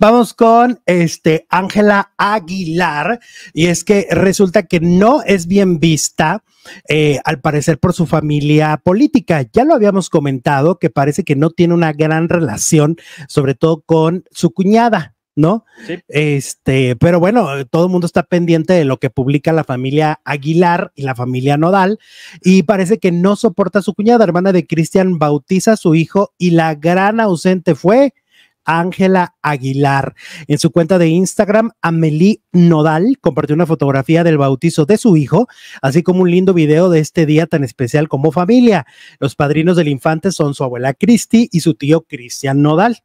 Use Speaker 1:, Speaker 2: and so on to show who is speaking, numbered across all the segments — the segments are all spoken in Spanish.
Speaker 1: Vamos con este Ángela Aguilar y es que resulta que no es bien vista eh, al parecer por su familia política. Ya lo habíamos comentado que parece que no tiene una gran relación, sobre todo con su cuñada, ¿no? Este, pero bueno, todo el mundo está pendiente de lo que publica la familia Aguilar y la familia Nodal, y parece que no soporta a su cuñada, hermana de Cristian Bautiza, a su hijo, y la gran ausente fue Ángela Aguilar. En su cuenta de Instagram, Amelie Nodal compartió una fotografía del bautizo de su hijo, así como un lindo video de este día tan especial como familia. Los padrinos del infante son su abuela Cristi y su tío Cristian Nodal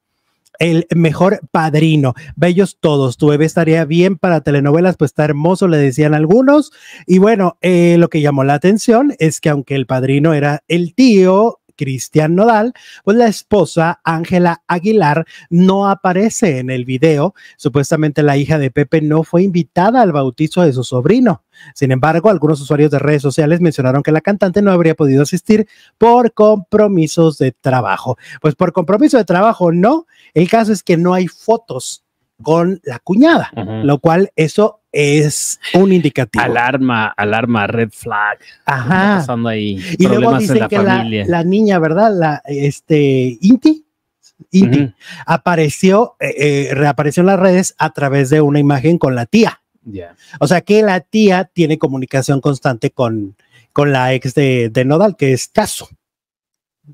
Speaker 1: el mejor padrino. Bellos todos. Tu bebé estaría bien para telenovelas, pues está hermoso, le decían algunos. Y bueno, eh, lo que llamó la atención es que aunque el padrino era el tío Cristian Nodal, pues la esposa Ángela Aguilar no aparece en el video. Supuestamente la hija de Pepe no fue invitada al bautizo de su sobrino. Sin embargo, algunos usuarios de redes sociales mencionaron que la cantante no habría podido asistir por compromisos de trabajo. Pues por compromiso de trabajo no. El caso es que no hay fotos con la cuñada, lo cual eso es un indicativo. Alarma, alarma, red flag. Ajá. Y luego la que La, niña, ¿verdad? La, este, Inti. Inti apareció, eh, eh, reapareció en las redes a través de una imagen con la tía. O sea que la tía tiene comunicación constante con, con la ex de, de Nodal, que es Caso.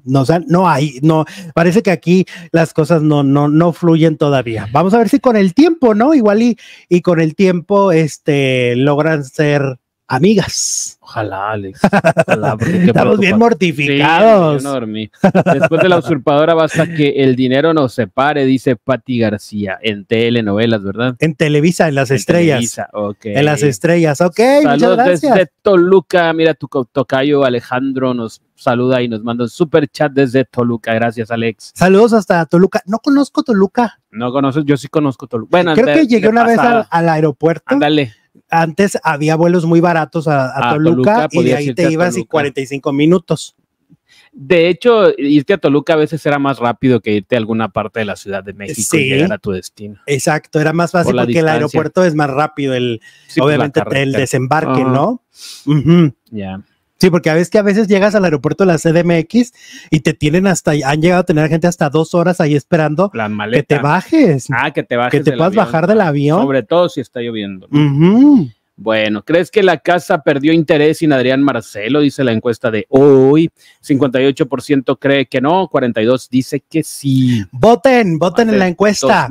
Speaker 1: No, o sea, no hay, no, parece que aquí las cosas no, no, no fluyen todavía. Vamos a ver si con el tiempo, ¿no? Igual y, y con el tiempo, este, logran ser amigas. Ojalá, Alex. Estamos bien mortificados.
Speaker 2: Después de la usurpadora basta que el dinero nos separe, dice Patti García, en telenovelas, ¿verdad? En Televisa, en las en estrellas. Televisa,
Speaker 1: ok. En las estrellas, ok. Saludos desde
Speaker 2: Toluca. Mira, tu tocayo Alejandro nos saluda y nos manda un super chat desde Toluca. Gracias, Alex. Saludos hasta Toluca. No conozco Toluca. No conoces, yo sí
Speaker 1: conozco Toluca. Bueno, Creo que llegué una vez al, al aeropuerto. Ándale antes había vuelos muy baratos a, Toluca, y de ahí te ibas y 45 minutos. De
Speaker 2: hecho, irte a Toluca a veces era más rápido que irte a alguna parte de la Ciudad de México y llegar a tu
Speaker 1: destino. Exacto, era más fácil porque el aeropuerto es más rápido, el, pues, obviamente el desembarque, ¿no? Ya. Sí, porque a veces que a veces llegas al aeropuerto de la CDMX y te tienen hasta, han llegado a tener gente hasta dos horas ahí esperando que te bajes. Ah, que
Speaker 2: te bajes. Que te puedas bajar del avión. Sobre todo si está lloviendo. Bueno, ¿crees que la casa perdió interés sin Adrián Marcelo? Dice la encuesta de hoy. 58% cree que no, 42% dice que sí.
Speaker 1: Voten, voten en la encuesta.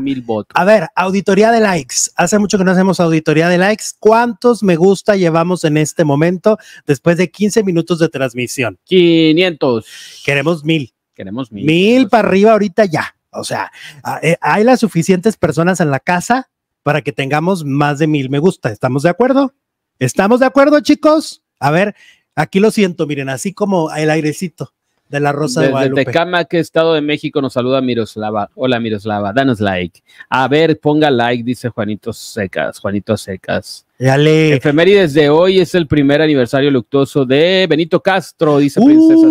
Speaker 1: A ver, auditoría de likes. Hace mucho que no hacemos auditoría de likes. ¿Cuántos me gusta llevamos en este momento después de 15 minutos de transmisión? 500. Queremos mil. Queremos mil. Mil para arriba ahorita ya. O sea, eh, hay las suficientes personas en la casa para que tengamos más de mil me gusta. ¿Estamos de acuerdo? ¿Estamos de acuerdo, chicos? A ver, aquí lo siento, miren, así como el airecito de la Rosa de Guadalupe. Tecama,
Speaker 2: que Estado de México, nos saluda Miroslava. Hola, Miroslava, danos like. A ver, ponga like, dice Juanito Secas, Juanito Secas. Dale. Efemérides de hoy es el primer aniversario luctuoso de Benito Castro, dice Princesa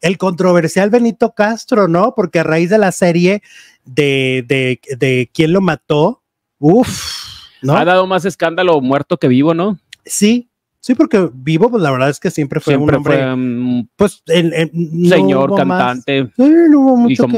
Speaker 1: el controversial Benito Castro, ¿no? Porque a raíz de la serie de, de, de ¿Quién lo mató? Uf, ¿no? Ha
Speaker 2: dado más escándalo muerto que vivo, ¿no?
Speaker 1: Sí, Sí, porque Vivo, pues la verdad es que siempre fue un hombre. Mm, pues el, señor cantante.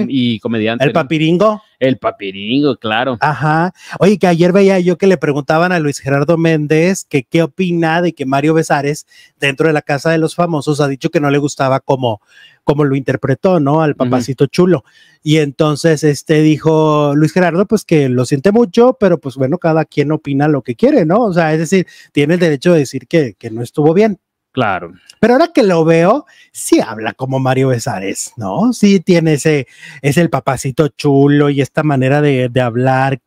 Speaker 2: y, comediante. El papiringo. El papiringo, claro.
Speaker 1: Ajá. Oye, que ayer veía yo que le preguntaban a Luis Gerardo Méndez que qué opina de que Mario Besares, dentro de la casa de los famosos, ha dicho que no le gustaba como como lo interpretó, ¿no? Al papacito chulo. Y entonces este dijo Luis Gerardo, pues que lo siente mucho, pero pues bueno, cada quien opina lo que quiere, ¿no? O sea, es decir, tiene el derecho de decir que, no estuvo bien. Claro. Pero ahora que lo veo, sí habla como Mario Besares, ¿no? Sí tiene ese, es el papacito chulo y esta manera de, hablar.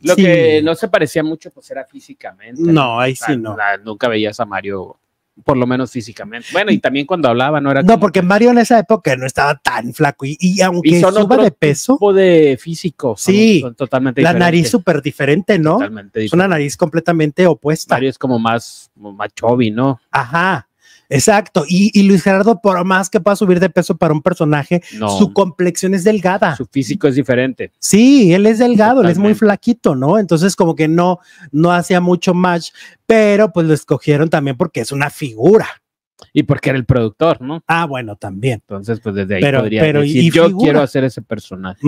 Speaker 1: Lo que
Speaker 2: no se parecía mucho, pues era físicamente. No, ahí sí ah, no. nunca veías a Mario por lo menos físicamente. Bueno, y también cuando hablaba no era... No, porque Mario en esa época no estaba
Speaker 1: tan flaco y, y aunque suba de peso... Tipo de físico. sí, son totalmente La nariz súper diferente, ¿no? Totalmente diferente. Es una nariz completamente opuesta. Mario es como más, más ¿no? Ajá. Exacto. Y, Luis Gerardo, por más que pueda subir de peso para un personaje, su complexión es delgada. Su físico es diferente. Sí, él es delgado, él es muy flaquito, ¿no? Entonces, como que no, no hacía mucho match, pero pues lo escogieron también porque es una figura. Y porque era el productor, ¿no? Ah, bueno,
Speaker 2: también. Entonces, pues desde ahí podría pero, decir, y yo quiero hacer ese personaje.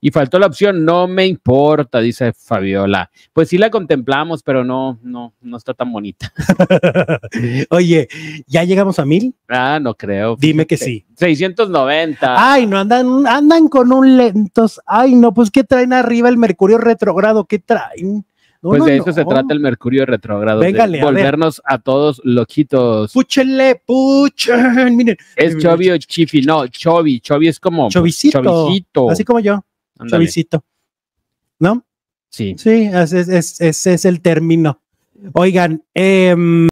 Speaker 2: Y faltó la opción, no me importa, dice Fabiola. Pues sí la contemplamos, pero no, no, no está tan bonita. Oye, ¿ya llegamos a mil? Ah, no creo. Dime que sí. 690.
Speaker 1: Ay, no, andan, andan con un lentos. Ay, no, pues ¿qué traen arriba el mercurio retrogrado? ¿Qué traen? pues de eso se trata
Speaker 2: el Mercurio retrógrado. Véngale, de volvernos a, todos loquitos. Púchenle, puchen, miren. Es Chovy o Chifi, no, Chovy, Chovy es como Chovicito. Chovicito. Así como
Speaker 1: yo. Chovicito. ¿No? Sí. Sí, ese es, es, es, el término. Oigan, eh,